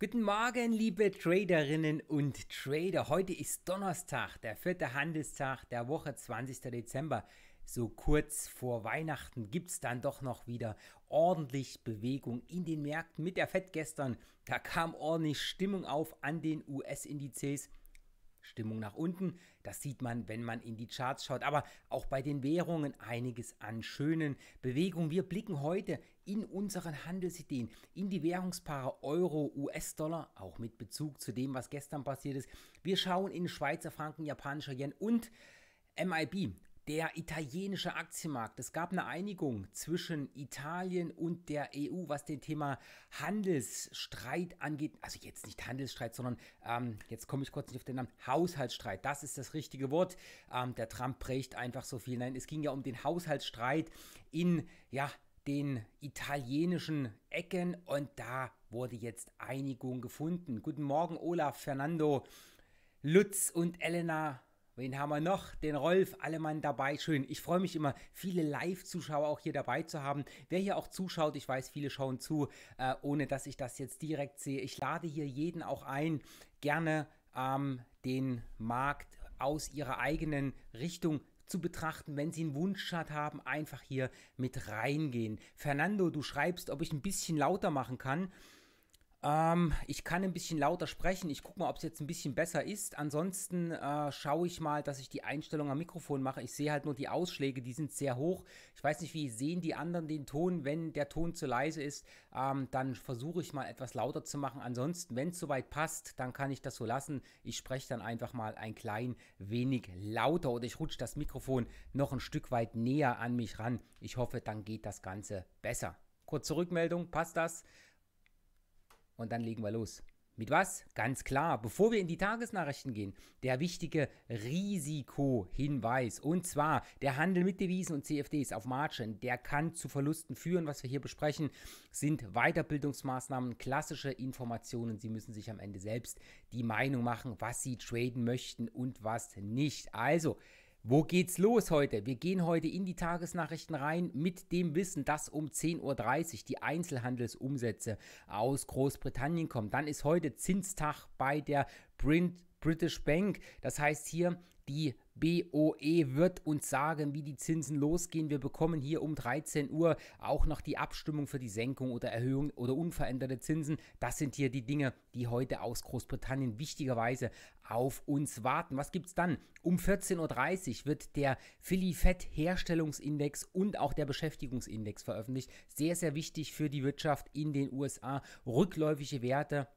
Guten Morgen, liebe Traderinnen und Trader. Heute ist Donnerstag, der vierte Handelstag der Woche, 20. Dezember. So kurz vor Weihnachten gibt es dann doch noch wieder ordentlich Bewegung in den Märkten mit der FED gestern. Da kam ordentlich Stimmung auf an den US-Indizes. Stimmung nach unten. Das sieht man, wenn man in die Charts schaut. Aber auch bei den Währungen einiges an schönen Bewegungen. Wir blicken heute in unseren Handelsideen in die Währungspaare Euro, US-Dollar, auch mit Bezug zu dem, was gestern passiert ist. Wir schauen in Schweizer Franken, japanischer Yen und MIB, der italienische Aktienmarkt. Es gab eine Einigung zwischen Italien und der EU, was den Thema Handelsstreit angeht. Also jetzt nicht Handelsstreit, sondern ähm, jetzt komme ich kurz nicht auf den Namen. Haushaltsstreit. Das ist das richtige Wort. Ähm, der Trump prägt einfach so viel. Nein, es ging ja um den Haushaltsstreit in ja den italienischen Ecken und da wurde jetzt Einigung gefunden. Guten Morgen, Olaf, Fernando, Lutz und Elena Wen haben wir noch? Den Rolf Allemann dabei. Schön. Ich freue mich immer, viele Live-Zuschauer auch hier dabei zu haben. Wer hier auch zuschaut, ich weiß, viele schauen zu, äh, ohne dass ich das jetzt direkt sehe. Ich lade hier jeden auch ein, gerne ähm, den Markt aus ihrer eigenen Richtung zu betrachten, wenn Sie einen Wunschchart haben, einfach hier mit reingehen. Fernando, du schreibst, ob ich ein bisschen lauter machen kann. Ähm, ich kann ein bisschen lauter sprechen. Ich gucke mal, ob es jetzt ein bisschen besser ist. Ansonsten äh, schaue ich mal, dass ich die Einstellung am Mikrofon mache. Ich sehe halt nur die Ausschläge, die sind sehr hoch. Ich weiß nicht, wie sehen die anderen den Ton. Wenn der Ton zu leise ist, ähm, dann versuche ich mal etwas lauter zu machen. Ansonsten, wenn es soweit passt, dann kann ich das so lassen. Ich spreche dann einfach mal ein klein wenig lauter oder ich rutsche das Mikrofon noch ein Stück weit näher an mich ran. Ich hoffe, dann geht das Ganze besser. Kurze Rückmeldung, passt das? und dann legen wir los. Mit was? Ganz klar, bevor wir in die Tagesnachrichten gehen, der wichtige Risikohinweis. Und zwar der Handel mit Devisen und CFDs auf Margin, der kann zu Verlusten führen. Was wir hier besprechen, sind Weiterbildungsmaßnahmen, klassische Informationen. Sie müssen sich am Ende selbst die Meinung machen, was Sie traden möchten und was nicht. Also, wo geht's los heute? Wir gehen heute in die Tagesnachrichten rein mit dem Wissen, dass um 10.30 Uhr die Einzelhandelsumsätze aus Großbritannien kommen. Dann ist heute Zinstag bei der British Bank. Das heißt hier, die BOE wird uns sagen, wie die Zinsen losgehen. Wir bekommen hier um 13 Uhr auch noch die Abstimmung für die Senkung oder Erhöhung oder unveränderte Zinsen. Das sind hier die Dinge, die heute aus Großbritannien wichtigerweise auf uns warten. Was gibt es dann? Um 14.30 Uhr wird der Philly Fed Herstellungsindex und auch der Beschäftigungsindex veröffentlicht. Sehr, sehr wichtig für die Wirtschaft in den USA. Rückläufige Werte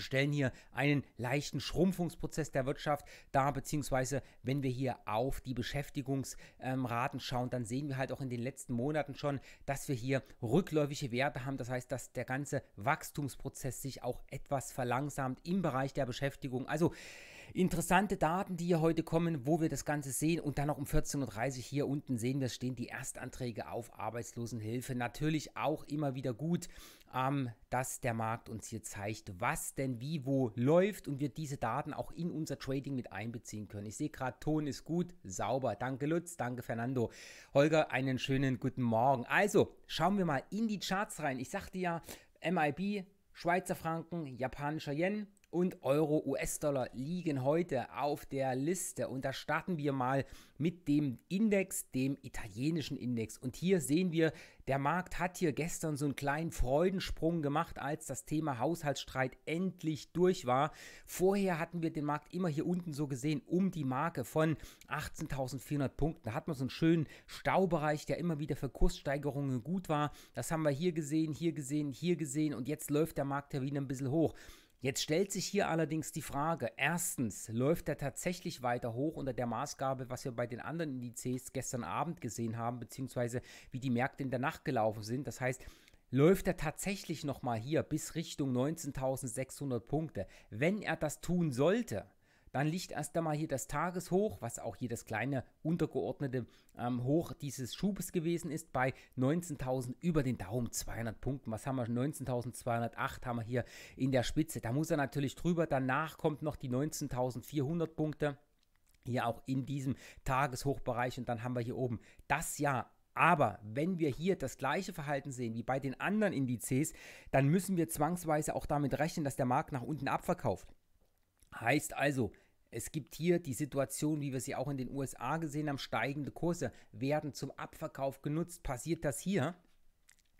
stellen hier einen leichten Schrumpfungsprozess der Wirtschaft dar, beziehungsweise wenn wir hier auf die Beschäftigungsraten schauen, dann sehen wir halt auch in den letzten Monaten schon, dass wir hier rückläufige Werte haben. Das heißt, dass der ganze Wachstumsprozess sich auch etwas verlangsamt im Bereich der Beschäftigung. Also interessante Daten, die hier heute kommen, wo wir das Ganze sehen. Und dann noch um 14.30 Uhr hier unten sehen wir, stehen die Erstanträge auf Arbeitslosenhilfe. Natürlich auch immer wieder gut ähm, dass der Markt uns hier zeigt, was denn wie wo läuft und wir diese Daten auch in unser Trading mit einbeziehen können. Ich sehe gerade, Ton ist gut, sauber. Danke Lutz, danke Fernando. Holger, einen schönen guten Morgen. Also, schauen wir mal in die Charts rein. Ich sagte ja, MIB, Schweizer Franken, japanischer Yen, und Euro, US-Dollar liegen heute auf der Liste. Und da starten wir mal mit dem Index, dem italienischen Index. Und hier sehen wir, der Markt hat hier gestern so einen kleinen Freudensprung gemacht, als das Thema Haushaltsstreit endlich durch war. Vorher hatten wir den Markt immer hier unten so gesehen, um die Marke von 18.400 Punkten. Da hat man so einen schönen Staubereich, der immer wieder für Kurssteigerungen gut war. Das haben wir hier gesehen, hier gesehen, hier gesehen. Und jetzt läuft der Markt ja wieder ein bisschen hoch. Jetzt stellt sich hier allerdings die Frage, erstens, läuft er tatsächlich weiter hoch unter der Maßgabe, was wir bei den anderen Indizes gestern Abend gesehen haben, beziehungsweise wie die Märkte in der Nacht gelaufen sind. Das heißt, läuft er tatsächlich nochmal hier bis Richtung 19.600 Punkte. Wenn er das tun sollte, dann liegt erst einmal hier das Tageshoch, was auch hier das kleine untergeordnete ähm, Hoch dieses Schubes gewesen ist, bei 19.000 über den Daumen, 200 Punkten. Was haben wir? 19.208 haben wir hier in der Spitze. Da muss er natürlich drüber. Danach kommt noch die 19.400 Punkte. Hier auch in diesem Tageshochbereich. Und dann haben wir hier oben das Jahr aber wenn wir hier das gleiche Verhalten sehen wie bei den anderen Indizes, dann müssen wir zwangsweise auch damit rechnen, dass der Markt nach unten abverkauft. Heißt also, es gibt hier die Situation, wie wir sie auch in den USA gesehen haben, steigende Kurse werden zum Abverkauf genutzt. Passiert das hier?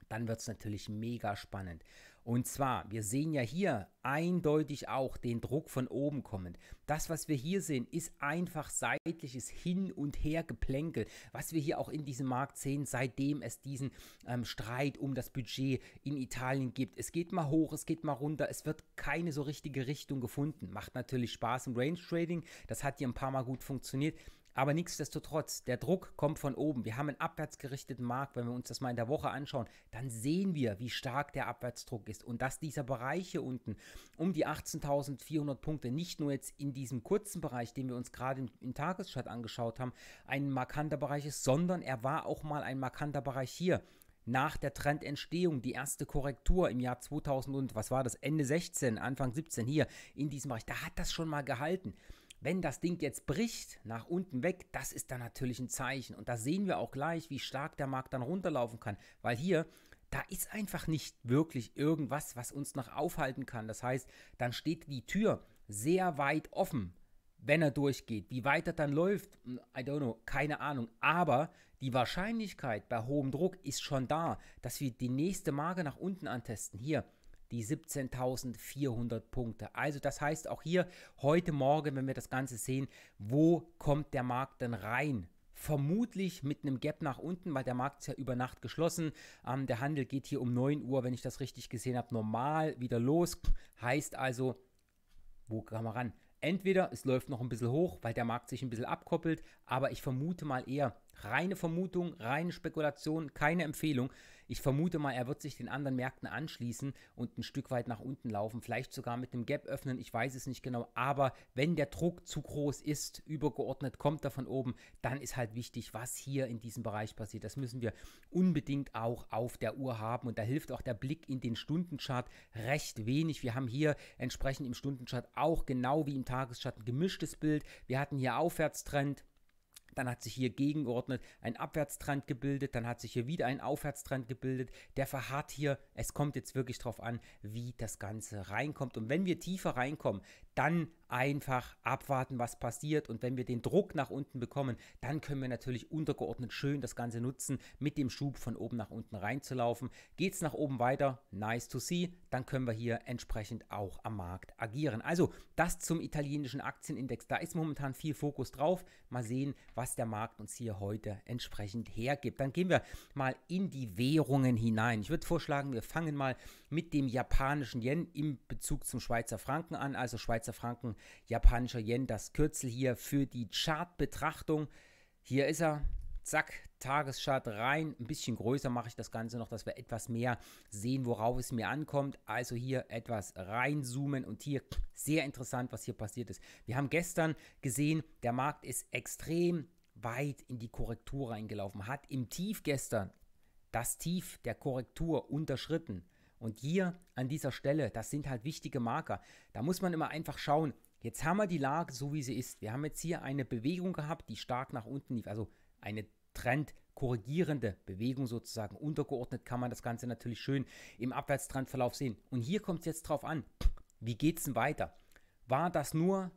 Dann wird es natürlich mega spannend. Und zwar, wir sehen ja hier eindeutig auch den Druck von oben kommend. Das, was wir hier sehen, ist einfach seitliches Hin- und Hergeplänkel, was wir hier auch in diesem Markt sehen, seitdem es diesen ähm, Streit um das Budget in Italien gibt. Es geht mal hoch, es geht mal runter, es wird keine so richtige Richtung gefunden. Macht natürlich Spaß im Range Trading, das hat hier ein paar Mal gut funktioniert. Aber nichtsdestotrotz, der Druck kommt von oben. Wir haben einen abwärtsgerichteten Markt. Wenn wir uns das mal in der Woche anschauen, dann sehen wir, wie stark der Abwärtsdruck ist und dass dieser Bereich hier unten um die 18.400 Punkte nicht nur jetzt in diesem kurzen Bereich, den wir uns gerade im, im Tageschart angeschaut haben, ein markanter Bereich ist, sondern er war auch mal ein markanter Bereich hier nach der Trendentstehung, die erste Korrektur im Jahr 2000 und was war das, Ende 16, Anfang 17 hier in diesem Bereich, da hat das schon mal gehalten wenn das Ding jetzt bricht, nach unten weg, das ist dann natürlich ein Zeichen. Und da sehen wir auch gleich, wie stark der Markt dann runterlaufen kann. Weil hier, da ist einfach nicht wirklich irgendwas, was uns noch aufhalten kann. Das heißt, dann steht die Tür sehr weit offen, wenn er durchgeht. Wie weit er dann läuft, I don't know, keine Ahnung. Aber die Wahrscheinlichkeit bei hohem Druck ist schon da, dass wir die nächste Marke nach unten antesten. Hier die 17.400 Punkte. Also das heißt auch hier heute Morgen, wenn wir das Ganze sehen, wo kommt der Markt denn rein? Vermutlich mit einem Gap nach unten, weil der Markt ist ja über Nacht geschlossen. Ähm, der Handel geht hier um 9 Uhr, wenn ich das richtig gesehen habe, normal wieder los. Heißt also, wo kann man ran? Entweder es läuft noch ein bisschen hoch, weil der Markt sich ein bisschen abkoppelt, aber ich vermute mal eher reine Vermutung, reine Spekulation, keine Empfehlung, ich vermute mal, er wird sich den anderen Märkten anschließen und ein Stück weit nach unten laufen, vielleicht sogar mit einem Gap öffnen, ich weiß es nicht genau, aber wenn der Druck zu groß ist, übergeordnet kommt er von oben, dann ist halt wichtig, was hier in diesem Bereich passiert. Das müssen wir unbedingt auch auf der Uhr haben und da hilft auch der Blick in den Stundenchart recht wenig. Wir haben hier entsprechend im Stundenchart auch genau wie im Tageschart ein gemischtes Bild. Wir hatten hier Aufwärtstrend dann hat sich hier gegengeordnet ein Abwärtstrend gebildet, dann hat sich hier wieder ein Aufwärtstrend gebildet, der verharrt hier. Es kommt jetzt wirklich darauf an, wie das Ganze reinkommt. Und wenn wir tiefer reinkommen, dann einfach abwarten, was passiert. Und wenn wir den Druck nach unten bekommen, dann können wir natürlich untergeordnet schön das Ganze nutzen, mit dem Schub von oben nach unten reinzulaufen. Geht es nach oben weiter, nice to see, dann können wir hier entsprechend auch am Markt agieren. Also das zum italienischen Aktienindex. Da ist momentan viel Fokus drauf. Mal sehen, was der Markt uns hier heute entsprechend hergibt. Dann gehen wir mal in die Währungen hinein. Ich würde vorschlagen, wir fangen mal mit dem japanischen Yen im Bezug zum Schweizer Franken an. Also Schweizer Schweizer Franken, japanischer Yen, das Kürzel hier für die Chartbetrachtung. Hier ist er, zack, Tageschart rein. Ein bisschen größer mache ich das Ganze noch, dass wir etwas mehr sehen, worauf es mir ankommt. Also hier etwas reinzoomen und hier sehr interessant, was hier passiert ist. Wir haben gestern gesehen, der Markt ist extrem weit in die Korrektur reingelaufen, hat im Tief gestern das Tief der Korrektur unterschritten. Und hier an dieser Stelle, das sind halt wichtige Marker. Da muss man immer einfach schauen. Jetzt haben wir die Lage so, wie sie ist. Wir haben jetzt hier eine Bewegung gehabt, die stark nach unten lief. Also eine trendkorrigierende Bewegung sozusagen. Untergeordnet kann man das Ganze natürlich schön im Abwärtstrendverlauf sehen. Und hier kommt es jetzt drauf an. Wie geht es denn weiter? War das nur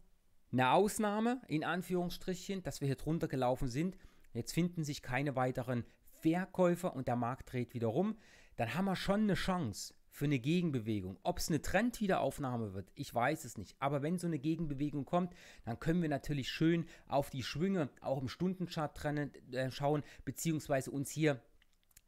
eine Ausnahme, in Anführungsstrichen, dass wir hier drunter gelaufen sind? Jetzt finden sich keine weiteren Verkäufer und der Markt dreht wieder rum dann haben wir schon eine Chance für eine Gegenbewegung. Ob es eine Trendwiederaufnahme wird, ich weiß es nicht. Aber wenn so eine Gegenbewegung kommt, dann können wir natürlich schön auf die Schwünge auch im Stundenchart trennen, äh, schauen, beziehungsweise uns hier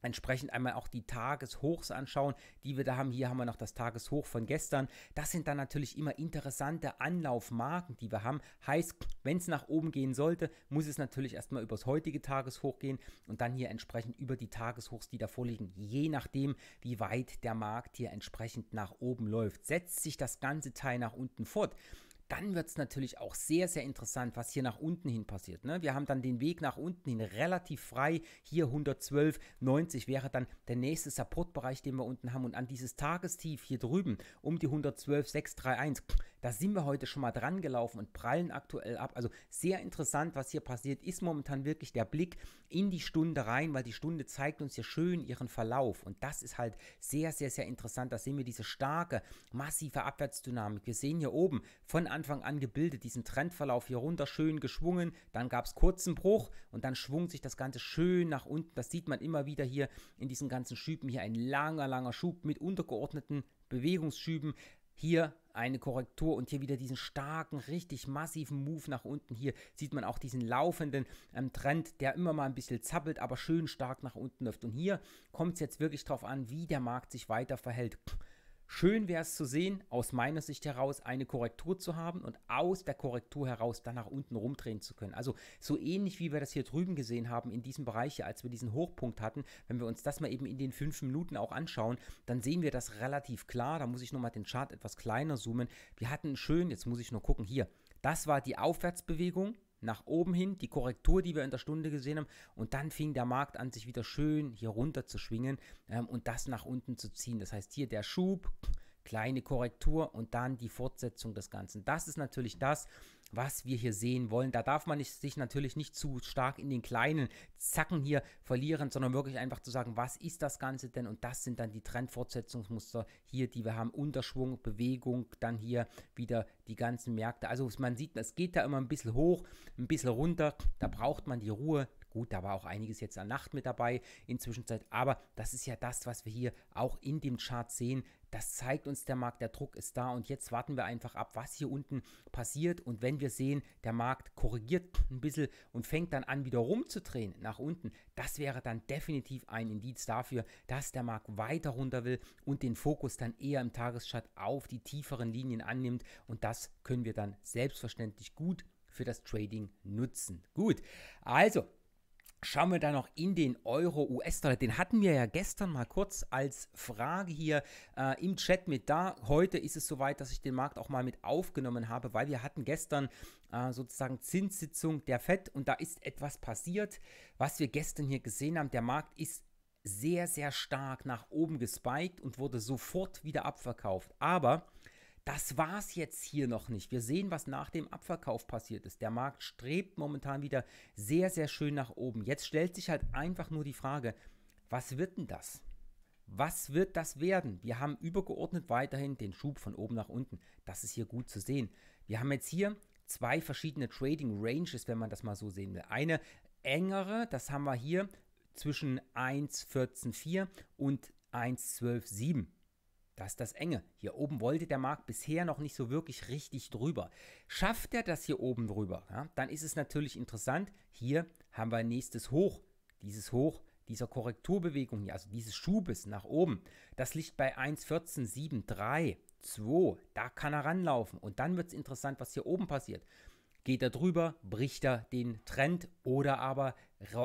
entsprechend einmal auch die Tageshochs anschauen, die wir da haben. Hier haben wir noch das Tageshoch von gestern. Das sind dann natürlich immer interessante Anlaufmarken, die wir haben. Heißt, wenn es nach oben gehen sollte, muss es natürlich erstmal übers heutige Tageshoch gehen und dann hier entsprechend über die Tageshochs, die da vorliegen, Je nachdem, wie weit der Markt hier entsprechend nach oben läuft, setzt sich das ganze Teil nach unten fort dann wird es natürlich auch sehr, sehr interessant, was hier nach unten hin passiert. Ne? Wir haben dann den Weg nach unten hin relativ frei. Hier 112,90 wäre dann der nächste Supportbereich, den wir unten haben. Und an dieses Tagestief hier drüben um die 112,631. Da sind wir heute schon mal dran gelaufen und prallen aktuell ab. Also sehr interessant, was hier passiert, ist momentan wirklich der Blick in die Stunde rein, weil die Stunde zeigt uns ja schön ihren Verlauf. Und das ist halt sehr, sehr, sehr interessant. Da sehen wir diese starke, massive Abwärtsdynamik. Wir sehen hier oben von Anfang an gebildet diesen Trendverlauf hier runter, schön geschwungen. Dann gab es kurzen Bruch und dann schwung sich das Ganze schön nach unten. Das sieht man immer wieder hier in diesen ganzen Schüben. Hier ein langer, langer Schub mit untergeordneten Bewegungsschüben. Hier eine Korrektur und hier wieder diesen starken, richtig massiven Move nach unten. Hier sieht man auch diesen laufenden ähm, Trend, der immer mal ein bisschen zappelt, aber schön stark nach unten läuft. Und hier kommt es jetzt wirklich darauf an, wie der Markt sich weiter verhält. Schön wäre es zu sehen, aus meiner Sicht heraus eine Korrektur zu haben und aus der Korrektur heraus dann nach unten rumdrehen zu können. Also so ähnlich wie wir das hier drüben gesehen haben in diesem Bereich, hier, als wir diesen Hochpunkt hatten, wenn wir uns das mal eben in den fünf Minuten auch anschauen, dann sehen wir das relativ klar. Da muss ich nochmal den Chart etwas kleiner zoomen. Wir hatten schön, jetzt muss ich nur gucken, hier, das war die Aufwärtsbewegung nach oben hin, die Korrektur, die wir in der Stunde gesehen haben. Und dann fing der Markt an, sich wieder schön hier runter zu schwingen ähm, und das nach unten zu ziehen. Das heißt hier der Schub, kleine Korrektur und dann die Fortsetzung des Ganzen. Das ist natürlich das, was wir hier sehen wollen. Da darf man nicht, sich natürlich nicht zu stark in den kleinen Zacken hier verlieren, sondern wirklich einfach zu sagen, was ist das Ganze denn? Und das sind dann die Trendfortsetzungsmuster hier, die wir haben. Unterschwung, Bewegung, dann hier wieder die ganzen Märkte. Also man sieht, es geht da immer ein bisschen hoch, ein bisschen runter. Da braucht man die Ruhe. Gut, da war auch einiges jetzt an Nacht mit dabei in Zwischenzeit, aber das ist ja das, was wir hier auch in dem Chart sehen. Das zeigt uns der Markt, der Druck ist da und jetzt warten wir einfach ab, was hier unten passiert. Und wenn wir sehen, der Markt korrigiert ein bisschen und fängt dann an, wieder rumzudrehen nach unten, das wäre dann definitiv ein Indiz dafür, dass der Markt weiter runter will und den Fokus dann eher im Tageschart auf die tieferen Linien annimmt. Und das können wir dann selbstverständlich gut für das Trading nutzen. Gut, also Schauen wir da noch in den Euro US-Dollar. Den hatten wir ja gestern mal kurz als Frage hier äh, im Chat mit da. Heute ist es soweit, dass ich den Markt auch mal mit aufgenommen habe, weil wir hatten gestern äh, sozusagen Zinssitzung der FED und da ist etwas passiert, was wir gestern hier gesehen haben. Der Markt ist sehr, sehr stark nach oben gespiked und wurde sofort wieder abverkauft. Aber das war es jetzt hier noch nicht. Wir sehen, was nach dem Abverkauf passiert ist. Der Markt strebt momentan wieder sehr, sehr schön nach oben. Jetzt stellt sich halt einfach nur die Frage, was wird denn das? Was wird das werden? Wir haben übergeordnet weiterhin den Schub von oben nach unten. Das ist hier gut zu sehen. Wir haben jetzt hier zwei verschiedene Trading Ranges, wenn man das mal so sehen will. Eine engere, das haben wir hier zwischen 1,144 und 1,127. Das ist das Enge. Hier oben wollte der Markt bisher noch nicht so wirklich richtig drüber. Schafft er das hier oben drüber, ja, dann ist es natürlich interessant. Hier haben wir ein nächstes Hoch. Dieses Hoch dieser Korrekturbewegung hier, also dieses Schubes nach oben. Das liegt bei 1,1473, 2. Da kann er ranlaufen. Und dann wird es interessant, was hier oben passiert. Geht er drüber, bricht er den Trend oder aber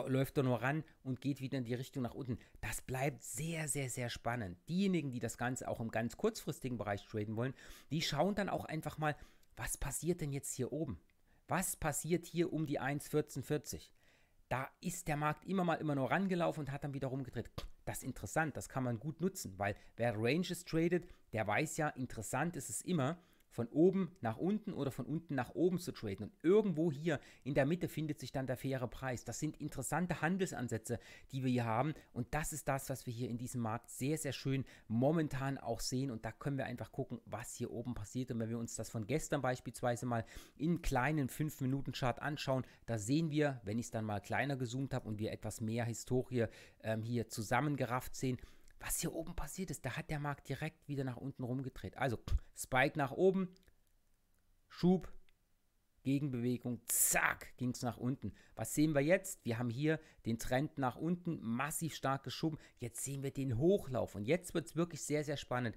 läuft er nur ran und geht wieder in die Richtung nach unten. Das bleibt sehr, sehr, sehr spannend. Diejenigen, die das Ganze auch im ganz kurzfristigen Bereich traden wollen, die schauen dann auch einfach mal, was passiert denn jetzt hier oben? Was passiert hier um die 1,1440? Da ist der Markt immer mal immer nur rangelaufen und hat dann wieder rumgedreht. Das ist interessant, das kann man gut nutzen, weil wer Ranges tradet, der weiß ja, interessant ist es immer von oben nach unten oder von unten nach oben zu traden. Und irgendwo hier in der Mitte findet sich dann der faire Preis. Das sind interessante Handelsansätze, die wir hier haben. Und das ist das, was wir hier in diesem Markt sehr, sehr schön momentan auch sehen. Und da können wir einfach gucken, was hier oben passiert. Und wenn wir uns das von gestern beispielsweise mal in kleinen 5-Minuten-Chart anschauen, da sehen wir, wenn ich es dann mal kleiner gezoomt habe und wir etwas mehr Historie ähm, hier zusammengerafft sehen, was hier oben passiert ist, da hat der Markt direkt wieder nach unten rumgedreht. Also Spike nach oben, Schub, Gegenbewegung, zack, ging es nach unten. Was sehen wir jetzt? Wir haben hier den Trend nach unten massiv stark geschoben. Jetzt sehen wir den Hochlauf und jetzt wird es wirklich sehr, sehr spannend.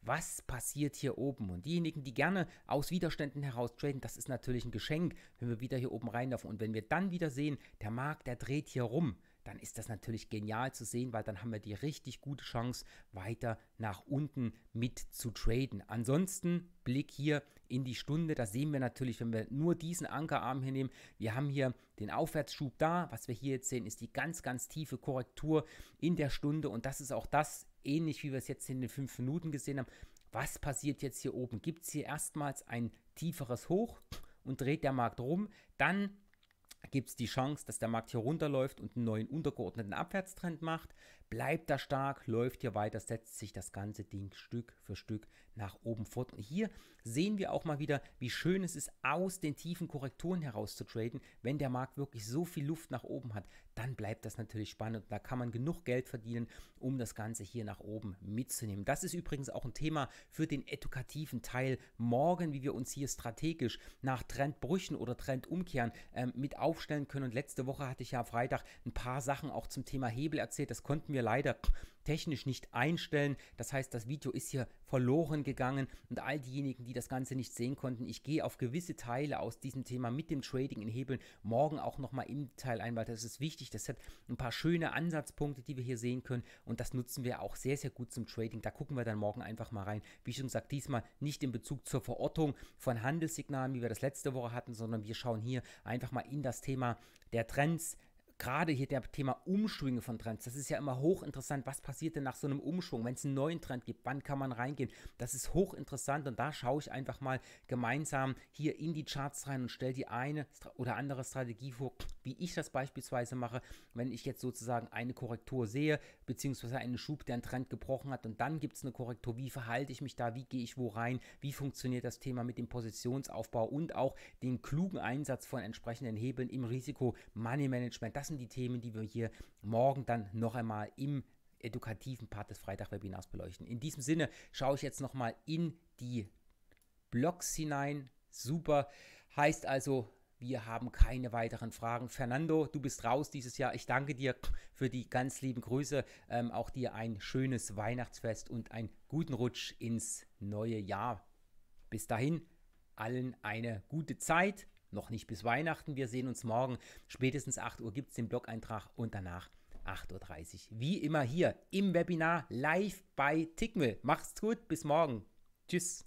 Was passiert hier oben? Und diejenigen, die gerne aus Widerständen heraus traden, das ist natürlich ein Geschenk, wenn wir wieder hier oben reinlaufen. Und wenn wir dann wieder sehen, der Markt, der dreht hier rum, dann ist das natürlich genial zu sehen, weil dann haben wir die richtig gute Chance, weiter nach unten mit zu traden. Ansonsten Blick hier in die Stunde, da sehen wir natürlich, wenn wir nur diesen Ankerarm hier nehmen, wir haben hier den Aufwärtsschub da, was wir hier jetzt sehen, ist die ganz, ganz tiefe Korrektur in der Stunde und das ist auch das, ähnlich wie wir es jetzt in den fünf Minuten gesehen haben, was passiert jetzt hier oben? Gibt es hier erstmals ein tieferes Hoch und dreht der Markt rum, dann gibt es die Chance, dass der Markt hier runterläuft und einen neuen untergeordneten Abwärtstrend macht. Bleibt da stark, läuft hier weiter, setzt sich das ganze Ding Stück für Stück nach oben fort. Und hier sehen wir auch mal wieder, wie schön es ist, aus den tiefen Korrekturen heraus zu traden. Wenn der Markt wirklich so viel Luft nach oben hat, dann bleibt das natürlich spannend. Da kann man genug Geld verdienen, um das Ganze hier nach oben mitzunehmen. Das ist übrigens auch ein Thema für den edukativen Teil morgen, wie wir uns hier strategisch nach Trendbrüchen oder Trendumkehren ähm, mit aufstellen können. Und letzte Woche hatte ich ja am Freitag ein paar Sachen auch zum Thema Hebel erzählt. Das konnten wir mir leider technisch nicht einstellen. Das heißt, das Video ist hier verloren gegangen und all diejenigen, die das Ganze nicht sehen konnten, ich gehe auf gewisse Teile aus diesem Thema mit dem Trading in Hebeln morgen auch nochmal im Teil ein, weil das ist wichtig. Das hat ein paar schöne Ansatzpunkte, die wir hier sehen können und das nutzen wir auch sehr, sehr gut zum Trading. Da gucken wir dann morgen einfach mal rein. Wie schon gesagt, diesmal nicht in Bezug zur Verortung von Handelssignalen, wie wir das letzte Woche hatten, sondern wir schauen hier einfach mal in das Thema der Trends, gerade hier der Thema Umschwünge von Trends, das ist ja immer hochinteressant. Was passiert denn nach so einem Umschwung, wenn es einen neuen Trend gibt? Wann kann man reingehen? Das ist hochinteressant und da schaue ich einfach mal gemeinsam hier in die Charts rein und stelle die eine oder andere Strategie vor, wie ich das beispielsweise mache, wenn ich jetzt sozusagen eine Korrektur sehe, beziehungsweise einen Schub, der einen Trend gebrochen hat und dann gibt es eine Korrektur. Wie verhalte ich mich da? Wie gehe ich wo rein? Wie funktioniert das Thema mit dem Positionsaufbau und auch den klugen Einsatz von entsprechenden Hebeln im Risiko Money Management? Das sind die Themen, die wir hier morgen dann noch einmal im edukativen Part des Freitag-Webinars beleuchten. In diesem Sinne schaue ich jetzt nochmal in die Blogs hinein. Super. Heißt also, wir haben keine weiteren Fragen. Fernando, du bist raus dieses Jahr. Ich danke dir für die ganz lieben Grüße. Ähm, auch dir ein schönes Weihnachtsfest und einen guten Rutsch ins neue Jahr. Bis dahin, allen eine gute Zeit noch nicht bis Weihnachten. Wir sehen uns morgen. Spätestens 8 Uhr gibt es den Blog-Eintrag und danach 8.30 Uhr. Wie immer hier im Webinar live bei Tickmill. Macht's gut, bis morgen. Tschüss.